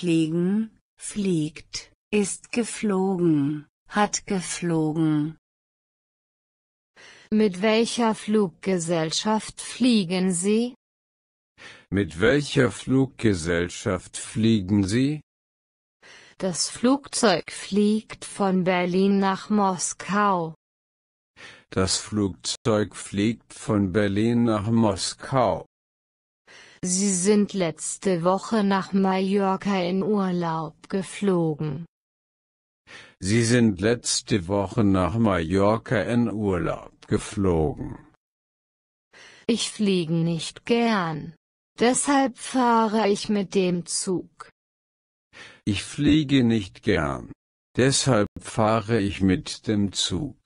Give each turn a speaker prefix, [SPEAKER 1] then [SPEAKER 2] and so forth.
[SPEAKER 1] fliegen, fliegt, ist geflogen, hat geflogen. Mit welcher Fluggesellschaft fliegen Sie?
[SPEAKER 2] Mit welcher Fluggesellschaft fliegen Sie?
[SPEAKER 1] Das Flugzeug fliegt von Berlin nach Moskau.
[SPEAKER 2] Das Flugzeug fliegt von Berlin nach Moskau.
[SPEAKER 1] Sie sind letzte Woche nach Mallorca in Urlaub geflogen.
[SPEAKER 2] Sie sind letzte Woche nach Mallorca in Urlaub geflogen.
[SPEAKER 1] Ich fliege nicht gern. Deshalb fahre ich mit dem Zug.
[SPEAKER 2] Ich fliege nicht gern. Deshalb fahre ich mit dem Zug.